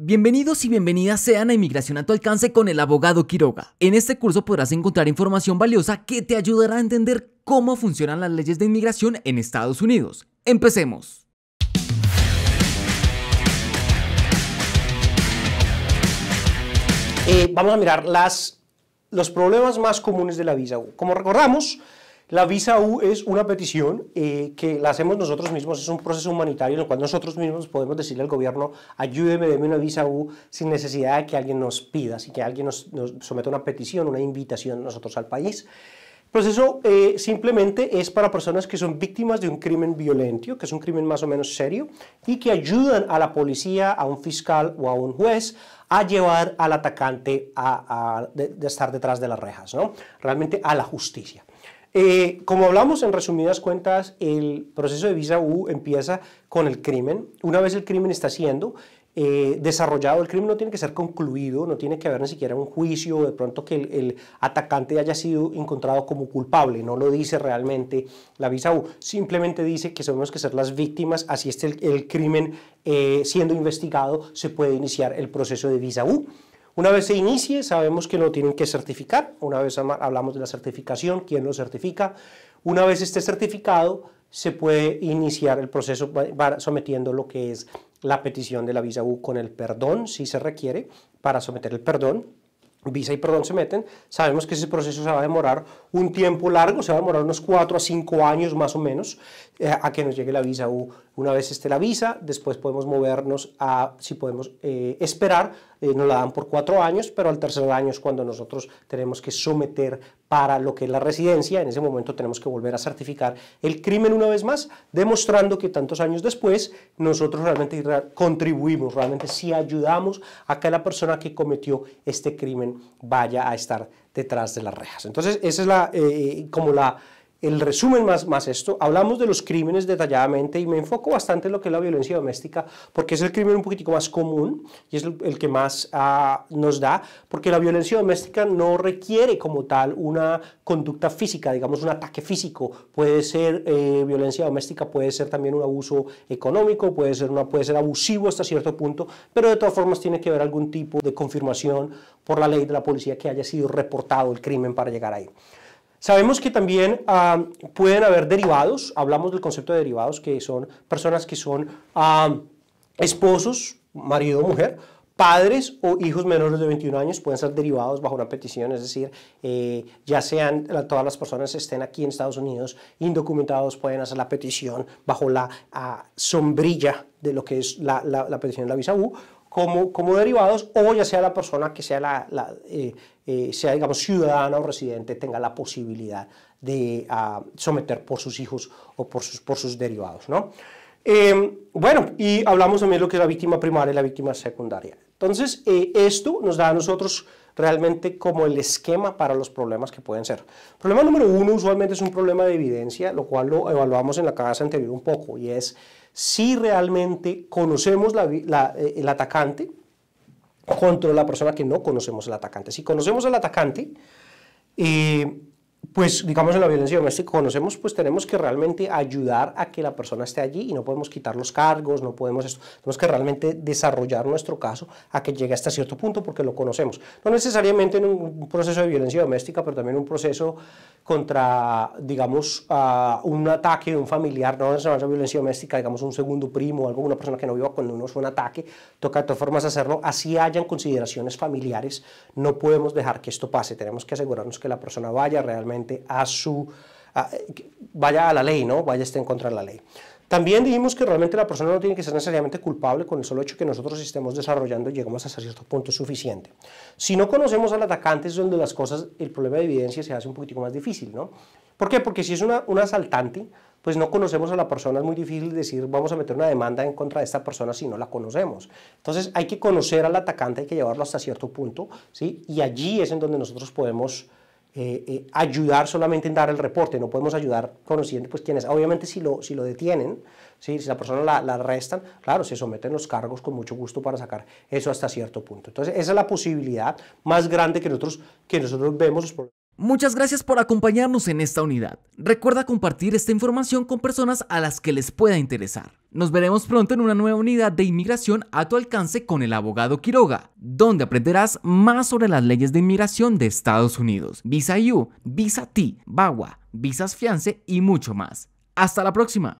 Bienvenidos y bienvenidas sean a Inmigración a tu alcance con el abogado Quiroga. En este curso podrás encontrar información valiosa que te ayudará a entender cómo funcionan las leyes de inmigración en Estados Unidos. Empecemos. Eh, vamos a mirar los problemas más comunes de la visa Como recordamos, la visa U es una petición eh, que la hacemos nosotros mismos, es un proceso humanitario en el cual nosotros mismos podemos decirle al gobierno, ayúdeme, déme una visa U sin necesidad de que alguien nos pida, sin que alguien nos, someta una petición, una invitación nosotros al país. El proceso eh, simplemente es para personas que son víctimas de un crimen violento, que es un crimen más o menos serio, y que ayudan a la policía, a un fiscal o a un juez a llevar al atacante a, estar detrás de las rejas, ¿no? Realmente a la justicia. Eh, como hablamos en resumidas cuentas, el proceso de visa U empieza con el crimen. Una vez el crimen está siendo eh, desarrollado, el crimen no tiene que ser concluido, no tiene que haber ni siquiera un juicio, de pronto que el, atacante haya sido encontrado como culpable, no lo dice realmente la visa U, simplemente dice que tenemos que ser las víctimas, así esté el, crimen eh, siendo investigado, se puede iniciar el proceso de visa U. Una vez se inicie, sabemos que lo tienen que certificar. Una vez hablamos de la certificación, quién lo certifica. Una vez esté certificado, se puede iniciar el proceso sometiendo lo que es la petición de la visa U con el perdón, si se requiere, para someter el perdón. Visa y perdón se meten. Sabemos que ese proceso se va a demorar un tiempo largo, se va a demorar unos cuatro a cinco años más o menos eh, a que nos llegue la visa U. Una vez esté la visa, después podemos movernos a, si podemos eh, esperar, eh, nos la dan por cuatro años, pero al tercer año es cuando nosotros tenemos que someter para lo que es la residencia. En ese momento tenemos que volver a certificar el crimen una vez más, demostrando que tantos años después nosotros realmente contribuimos, realmente si ayudamos a que la persona que cometió este crimen vaya a estar detrás de las rejas. Entonces, esa es la, eh, como la el resumen más, esto, hablamos de los crímenes detalladamente y me enfoco bastante en lo que es la violencia doméstica, porque es el crimen un poquitico más común y es el, que más ah, nos da, porque la violencia doméstica no requiere como tal una conducta física, digamos un ataque físico, puede ser eh, violencia doméstica, puede ser también un abuso económico, puede ser, puede ser abusivo hasta cierto punto, pero de todas formas tiene que haber algún tipo de confirmación por la ley de la policía que haya sido reportado el crimen para llegar ahí. Sabemos que también ah, pueden haber derivados, hablamos del concepto de derivados, que son personas que son ah, esposos, marido o mujer, padres o hijos menores de 21 años pueden ser derivados bajo una petición, es decir, eh, ya sean todas las personas estén aquí en Estados Unidos indocumentados, pueden hacer la petición bajo la ah, sombrilla de lo que es la, la petición de la visa U, como, derivados o ya sea la persona que sea, la, eh, eh, sea digamos, ciudadana o residente tenga la posibilidad de ah, someter por sus hijos o por sus, por sus derivados. Em, bueno, y hablamos también de lo que es la víctima primaria y la víctima secundaria. Entonces, eh, esto nos da a nosotros realmente como el esquema para los problemas que pueden ser. Problema número uno usualmente es un problema de evidencia, lo cual lo evaluamos en la clase anterior un poco, y es si realmente conocemos la, eh, el atacante contra la persona que no conocemos el atacante. Si conocemos el atacante, eh, pues digamos en la violencia doméstica conocemos, pues tenemos que realmente ayudar a que la persona esté allí y no podemos quitar los cargos, no podemos esto, tenemos que realmente desarrollar nuestro caso a que llegue hasta cierto punto porque lo conocemos. No necesariamente en un proceso de violencia doméstica, pero también un proceso contra, digamos, un ataque de un familiar, no necesariamente violencia doméstica, digamos un segundo primo o alguna persona que no viva con uno es un ataque, toca de todas formas hacerlo, así hayan consideraciones familiares, no podemos dejar que esto pase, tenemos que asegurarnos que la persona vaya realmente a su, vaya a la ley, ¿no? Vaya esté en contra de la ley. También dijimos que realmente la persona no tiene que ser necesariamente culpable con el solo hecho que nosotros estemos desarrollando y llegamos hasta cierto punto suficiente. Si no conocemos al atacante es donde las cosas, el problema de evidencia se hace un poquitico más difícil, ¿no? ¿Por qué? Porque si es una, un asaltante, pues no conocemos a la persona, es muy difícil decir vamos a meter una demanda en contra de esta persona si no la conocemos. Entonces hay que conocer al atacante, hay que llevarlo hasta cierto punto, ¿sí? Y allí es en donde nosotros podemos eh, eh, ayudar solamente en dar el reporte, no podemos ayudar conociendo pues quién Obviamente si lo, si lo detienen, si la persona la, arrestan, claro, se someten los cargos con mucho gusto para sacar eso hasta cierto punto. Entonces esa es la posibilidad más grande que nosotros, que nosotros vemos. Muchas gracias por acompañarnos en esta unidad. Recuerda compartir esta información con personas a las que les pueda interesar. Nos veremos pronto en una nueva unidad de inmigración a tu alcance con el abogado Quiroga, donde aprenderás más sobre las leyes de inmigración de Estados Unidos, Visa U, Visa T, BAWA, visas fiance y mucho más. Hasta la próxima.